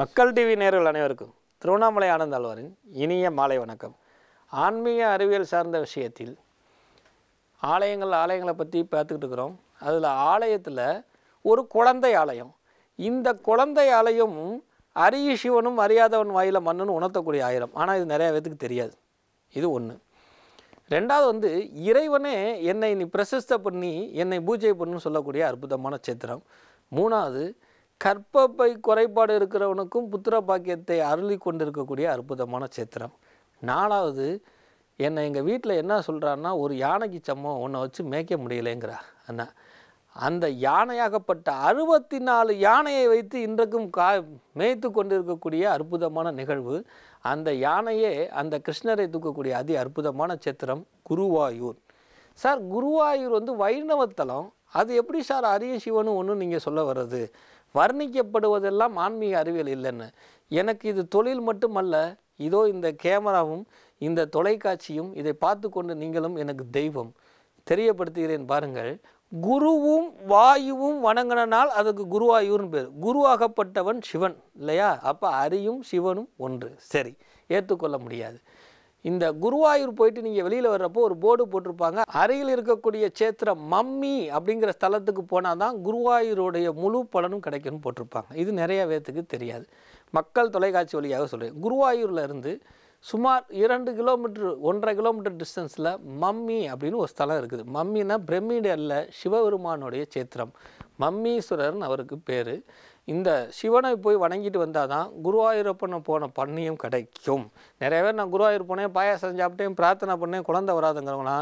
மக்கள் டிவி நேர்கள் அனைவருக்கும் திருவண்ணாமலை ஆனந்தாழ்வாரின் இனிய மாலை வணக்கம் ஆன்மீக அறிவியல் சார்ந்த விஷயத்தில் ஆலயங்கள் ஆலயங்களை பற்றி பார்த்துக்கிட்டு இருக்கிறோம் அதில் ஆலயத்தில் ஒரு குழந்தை ஆலயம் இந்த குழந்தை ஆலயம் அரிய சிவனும் அறியாதவன் வாயில மண்ணுன்னு உணர்த்தக்கூடிய ஆயிரம் ஆனால் இது நிறையா பேத்துக்கு தெரியாது இது ஒன்று ரெண்டாவது வந்து இறைவனே என்னை நீ பிரசஸ்த பண்ணி என்னை பூஜை பண்ணுன்னு சொல்லக்கூடிய அற்புதமான சித்திரம் மூணாவது கற்பப்பை குறைபாடு இருக்கிறவனுக்கும் புத்திர பாக்கியத்தை அருளி கொண்டிருக்கக்கூடிய அற்புதமான சேத்திரம் நாலாவது என்னை எங்கள் வீட்டில் என்ன சொல்கிறான்னா ஒரு யானைக்கு சம்மம் உன்னை வச்சு மேய்க்க முடியலைங்கிறா அண்ணா அந்த யானையாகப்பட்ட அறுபத்தி நாலு யானையை வைத்து இன்றைக்கும் கா மேய்த்து கொண்டிருக்கக்கூடிய அற்புதமான நிகழ்வு அந்த யானையே அந்த கிருஷ்ணரை தூக்கக்கூடிய அதி அற்புதமான சேத்திரம் குருவாயூர் சார் குருவாயூர் வந்து வைணவத்தலம் அது எப்படி சார் அரிய சிவனும் ஒன்று நீங்கள் சொல்ல வர்றது வர்ணிக்கப்படுவதெல்லாம் ஆன்மீக அறிவியல் இல்லைன்னு எனக்கு இது தொழில் மட்டுமல்ல இதோ இந்த கேமராவும் இந்த தொலைக்காட்சியும் இதை பார்த்து கொண்டு நீங்களும் எனக்கு தெய்வம் தெரியப்படுத்துகிறேன் பாருங்கள் குருவும் வாயுவும் வணங்கினால் அதுக்கு குருவாயூர்னு பேர் குருவாகப்பட்டவன் சிவன் இல்லையா அப்போ அரியும் சிவனும் ஒன்று சரி ஏற்றுக்கொள்ள முடியாது இந்த குருவாயூர் போயிட்டு நீங்கள் வெளியில் வர்றப்போ ஒரு போர்டு போட்டிருப்பாங்க அருகில் இருக்கக்கூடிய சேத்திர மம்மி அப்படிங்கிற ஸ்தலத்துக்கு போனால் தான் குருவாயூருடைய முழு பலனும் கிடைக்கும்னு போட்டிருப்பாங்க இது நிறைய பேர்த்துக்கு தெரியாது மக்கள் தொலைக்காட்சி வழியாக சொல்கிறேன் குருவாயூரில் இருந்து சுமார் இரண்டு கிலோமீட்டர் ஒன்றரை கிலோமீட்டர் டிஸ்டன்ஸில் மம்மி அப்படின்னு ஒரு ஸ்தலம் இருக்குது மம்மினா பிரமிடல்ல சிவபெருமானுடைய சேத்திரம் மம்மீஸ்வரர்னு அவருக்கு பேர் இந்த சிவனை போய் வணங்கிட்டு வந்தால் தான் குருவாயூரப்பனை போன பண்ணியும் கிடைக்கும் நிறைய பேர் நான் குருவாயூர் போனேன் பாயாசம் சாப்பிட்டேன் பிரார்த்தனை பண்ணேன் குழந்தை வராதுங்கிறவங்கன்னா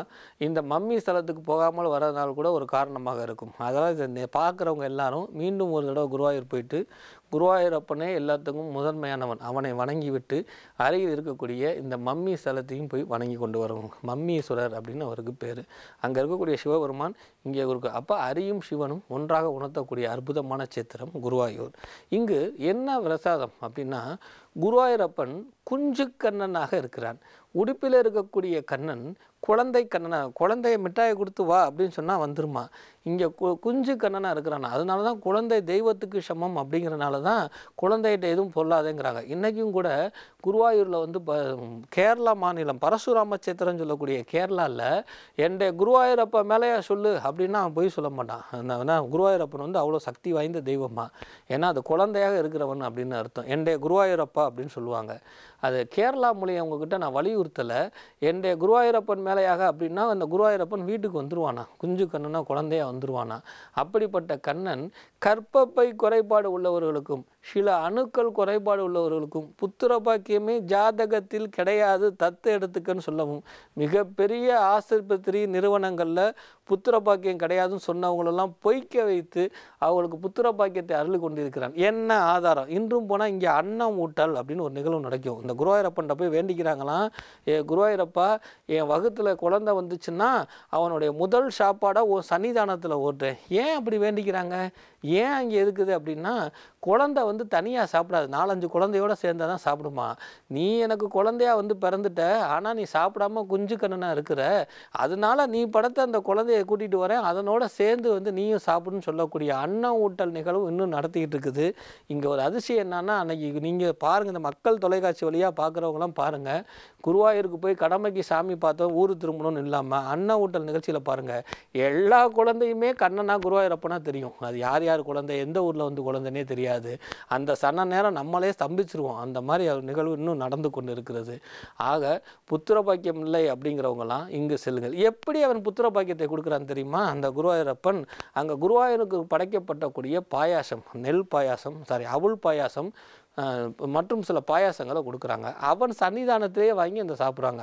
இந்த மம்மி ஸ்தலத்துக்கு போகாமல் வரதுனால கூட ஒரு காரணமாக இருக்கும் அதனால் இந்த பார்க்குறவங்க எல்லாரும் மீண்டும் ஒரு தடவை குருவாயூர் போயிட்டு குருவாயூரப்பனே எல்லாத்துக்கும் முதன்மையானவன் அவனை வணங்கிவிட்டு அருகில் இருக்கக்கூடிய இந்த மம்மி ஸ்தலத்தையும் போய் வணங்கி கொண்டு வருவோம் மம்மீஸ்வரர் அப்படின்னு அவருக்கு பேர் அங்கே இருக்கக்கூடிய சிவபெருமான் இங்கே இருக்கு அப்போ அரியும் சிவனும் ஒன்றாக உணர்த்தக்கூடிய அற்புதமான சித்திரம் குருவாயூர் இங்கு என்ன பிரசாதம் அப்படின்னா குருவாயூரப்பன் குஞ்சு கண்ணனாக இருக்கிறான் உடுப்பில் இருக்கக்கூடிய கண்ணன் குழந்தை கண்ணனாக குழந்தைய மிட்டாயை கொடுத்து வா அப்படின்னு சொன்னால் வந்துருமா இங்கே கு குஞ்சு கண்ணனாக இருக்கிறான் அதனால தான் குழந்தை தெய்வத்துக்கு சமம் அப்படிங்கிறனால தான் குழந்தைகிட்ட எதுவும் பொல்லாதேங்கிறாங்க இன்றைக்கும் கூட குருவாயூரில் வந்து ப கேரளா மாநிலம் பரசுராம சேத்திரம் சொல்லக்கூடிய கேரளாவில் என்ட குருவாயூரப்பா மேலேயா சொல்லு அப்படின்னா அவன் போய் சொல்ல மாட்டான் அந்த குருவாயூரப்பன் வந்து அவ்வளோ சக்தி வாய்ந்த தெய்வமாக ஏன்னா அது குழந்தையாக இருக்கிறவன் அப்படின்னு அர்த்தம் என்டைய குருவாயூரப்பா அப்படின்னு சொல்லுவாங்க அது கேரளா மொழியை அவங்கக்கிட்ட நான் வலியுறுத்தலை என்னுடைய குருவாயூரப்பன் மேலையாக அப்படின்னா அந்த குருவாயூரப்பன் வீட்டுக்கு வந்துருவானா குஞ்சு கண்ணனா குழந்தையாக வந்துருவானா அப்படிப்பட்ட கண்ணன் கற்பப்பை குறைபாடு உள்ளவர்களுக்கும் சில அணுக்கள் குறைபாடு உள்ளவர்களுக்கும் புத்திர பாக்கியமே ஜாதகத்தில் கிடையாது தத்து எடுத்துக்கன்னு சொல்லவும் மிகப்பெரிய ஆஸ்பத்திரி நிறுவனங்களில் புத்திர பாக்கியம் கிடையாதுன்னு சொன்னவங்களெல்லாம் பொய்க்க வைத்து அவர்களுக்கு புத்திர பாக்கியத்தை அருள் கொண்டிருக்கிறான் என்ன ஆதாரம் இன்றும் போனால் இங்கே அன்னம் ஊட்டல் அப்படின்னு ஒரு நிகழ்வு நடக்கும் இந்த குருவாயூரப்பன்ட்ட போய் வேண்டிக்கிறாங்களாம் ஏ குருவாயூரப்பா என் வகுத்தில் குழந்தை வந்துச்சுன்னா அவனுடைய முதல் சாப்பாடாக ஓ சன்னிதானத்தில் ஓட்டுறேன் ஏன் அப்படி வேண்டிக்கிறாங்க ஏன் அங்கே இருக்குது அப்படின்னா குழந்தை வந்து தனியாக சாப்பிடாது நாலஞ்சு குழந்தையோடு சேர்ந்தால் தான் சாப்பிடுமா நீ எனக்கு குழந்தையாக வந்து பிறந்துட்ட ஆனால் நீ சாப்பிடாம குஞ்சு கண்ணனாக இருக்கிற அதனால நீ படத்த அந்த குழந்தைய கூட்டிகிட்டு வரேன் அதனோட சேர்ந்து வந்து நீயும் சாப்பிடுன்னு சொல்லக்கூடிய அன்ன ஊட்டல் நிகழ்வு இன்னும் நடத்திக்கிட்டு இருக்குது இங்கே ஒரு அதிசயம் என்னன்னா அன்னைக்கு நீங்கள் பார்க்க பாருங்கள் இந்த மக்கள் தொலைக்காட்சி வழியாக பார்க்குறவங்களாம் பாருங்கள் குருவாயூருக்கு போய் கடமைக்கு சாமி பார்த்தோம் ஊர் திரும்பணும்னு இல்லாமல் அண்ணா ஊட்டல் நிகழ்ச்சியில் பாருங்கள் எல்லா குழந்தையுமே கண்ணனா குருவாயூரப்பனா தெரியும் அது யார் யார் குழந்தை எந்த ஊரில் வந்து குழந்தைனே தெரியாது அந்த சன நேரம் நம்மளே ஸ்தம்பிச்சிருவோம் அந்த மாதிரி நிகழ்வு இன்னும் நடந்து கொண்டு இருக்கிறது ஆக புத்திர பாக்கியம் இல்லை அப்படிங்கிறவங்களாம் இங்கு செல்லுங்கள் எப்படி அவன் புத்திர பாக்கியத்தை கொடுக்குறான்னு தெரியுமா அந்த குருவாயூரப்பன் அங்கே குருவாயூருக்கு படைக்கப்பட்டக்கூடிய பாயாசம் நெல் பாயாசம் சாரி அவுள் பாயாசம் மற்றும் சில பாயாசங்களை கொடுக்குறாங்க அவன் சன்னிதானத்திலேயே வாங்கி அந்த சாப்பிட்றாங்க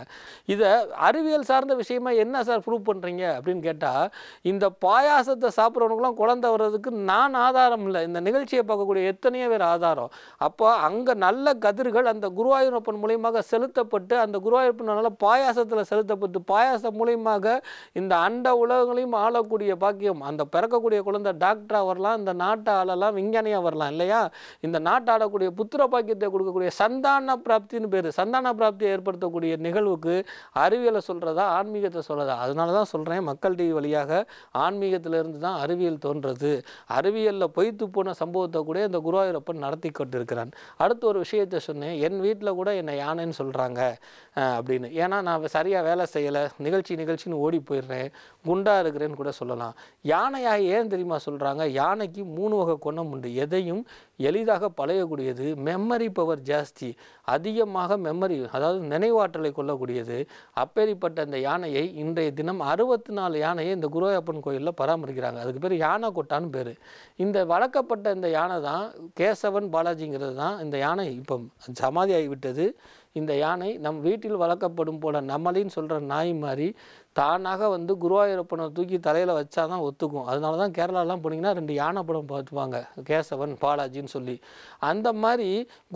இதை அறிவியல் சார்ந்த விஷயமா என்ன சார் ப்ரூவ் பண்ணுறீங்க அப்படின்னு கேட்டால் இந்த பாயாசத்தை சாப்பிட்றவனுக்குலாம் குழந்த வர்றதுக்கு நான் ஆதாரம் இல்லை இந்த நிகழ்ச்சியை பார்க்கக்கூடிய எத்தனையோ பேர் ஆதாரம் அப்போ அங்கே நல்ல கதிர்கள் அந்த குருவாயூரப்பன் மூலியமாக செலுத்தப்பட்டு அந்த குருவாயூரப்பனால பாயாசத்தில் செலுத்தப்பட்டு பாயாசம் மூலியமாக இந்த அண்ட உலகங்களையும் ஆளக்கூடிய பாக்கியம் அந்த பிறக்கக்கூடிய குழந்தை டாக்டராக வரலாம் இந்த நாட்டை ஆளலாம் விஞ்ஞானியாக வரலாம் இல்லையா இந்த நாட்டை ஆளக்கூடிய புத்திர பாக்கியத்தை கொடுக்கக்கூடிய சந்தான பிராப்தின்னு பேர் சந்தான பிராப்தியை ஏற்படுத்தக்கூடிய நிகழ்வுக்கு அறிவியலை சொல்கிறதா ஆன்மீகத்தை சொல்கிறதா அதனால தான் சொல்கிறேன் மக்கள் டிவி வழியாக ஆன்மீகத்திலிருந்து தான் அறிவியல் தோன்றது அறிவியலில் பொய்த்து போன சம்பவத்தை கூட இந்த குருவாயூரப்பன் நடத்தி கொண்டிருக்கிறான் அடுத்து ஒரு விஷயத்த சொன்னேன் என் வீட்டில் கூட என்னை யானைன்னு சொல்கிறாங்க அப்படின்னு ஏன்னா நான் சரியாக வேலை செய்யலை நிகழ்ச்சி நிகழ்ச்சின்னு ஓடி போயிடுறேன் குண்டாக இருக்கிறேன்னு கூட சொல்லலாம் யானையாக ஏன் தெரியுமா சொல்கிறாங்க யானைக்கு மூணு வகை குணம் உண்டு எதையும் எளிதாக பழையக்கூடியது மெம்மரி பவர் ஜாஸ்தி அதிகமாக மெமரி அதாவது நினைவாற்றலை கொள்ளக்கூடியது அப்பேரிப்பட்ட அந்த யானையை இன்றைய தினம் அறுபத்தி நாலு யானையை இந்த குருவாயப்பன் கோயிலில் பராமரிக்கிறாங்க அதுக்கு பேர் யானை கொட்டான்னு பேர் இந்த வளர்க்கப்பட்ட இந்த யானை தான் கேசவன் பாலாஜிங்கிறது தான் இந்த யானை இப்போ சமாதி ஆகிவிட்டது இந்த யானை நம் வீட்டில் வளர்க்கப்படும் போல நம்மளின்னு சொல்கிற நாய் மாதிரி தானாக வந்து குருவாயூரப்பனை தூக்கி தலையில் வச்சா தான் ஒத்துக்கும் அதனால தான் கேரளாலாம் போனீங்கன்னா ரெண்டு யானை படம் பார்த்துப்பாங்க கேசவன் பாலாஜின்னு சொல்லி அந்த மாதிரி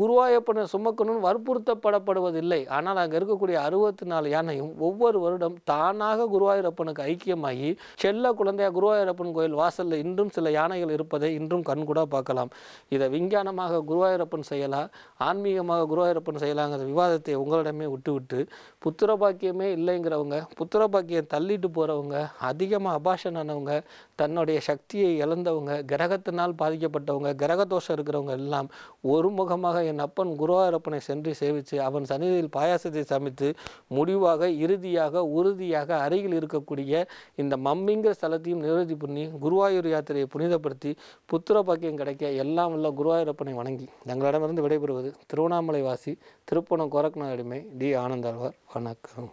குருவாயப்பனை சுமக்கணும்னு வற்புறுத்தப்படப்படுவதில்லை ஆனால் அங்கே இருக்கக்கூடிய அறுபத்தி நாலு யானையும் ஒவ்வொரு வருடம் தானாக குருவாயூரப்பனுக்கு ஐக்கியமாகி செல்ல குழந்தையாக குருவாயூரப்பன் கோயில் வாசலில் இன்றும் சில யானைகள் இருப்பதை இன்றும் கண்கூட பார்க்கலாம் இதை விஞ்ஞானமாக குருவாயூரப்பன் செய்யலாம் ஆன்மீகமாக குருவாயூரப்பன் செய்யலாங்கிற விவாதத்தை உங்களிடமே விட்டுவிட்டு புத்திர பாக்கியமே இல்லைங்கிறவங்க புத்திர வாக்கியம் தள்ளிட்டு போகிறவங்க அதிகமாக அபாஷன் ஆனவங்க தன்னுடைய சக்தியை இழந்தவங்க கிரகத்தினால் பாதிக்கப்பட்டவங்க கிரகதோஷம் இருக்கிறவங்க எல்லாம் ஒருமுகமாக என் அப்பன் குருவாரப்பனை சென்று சேவித்து அவன் சன்னிதியில் பாயாசத்தை சமைத்து முடிவாக இறுதியாக உறுதியாக அருகில் இருக்கக்கூடிய இந்த மம்மிங்கிற ஸ்தலத்தையும் நிறுதி பண்ணி குருவாயூர் யாத்திரையை புனிதப்படுத்தி புத்திர பாக்கியம் கிடைக்க எல்லாம் உள்ள குருவாயூரப்பனை வணங்கி எங்களிடமிருந்து விடைபெறுவது திருவண்ணாமலை வாசி திருப்பணம் கோரக்நாத் டி ஆனந்தாழ்வார் வணக்கம்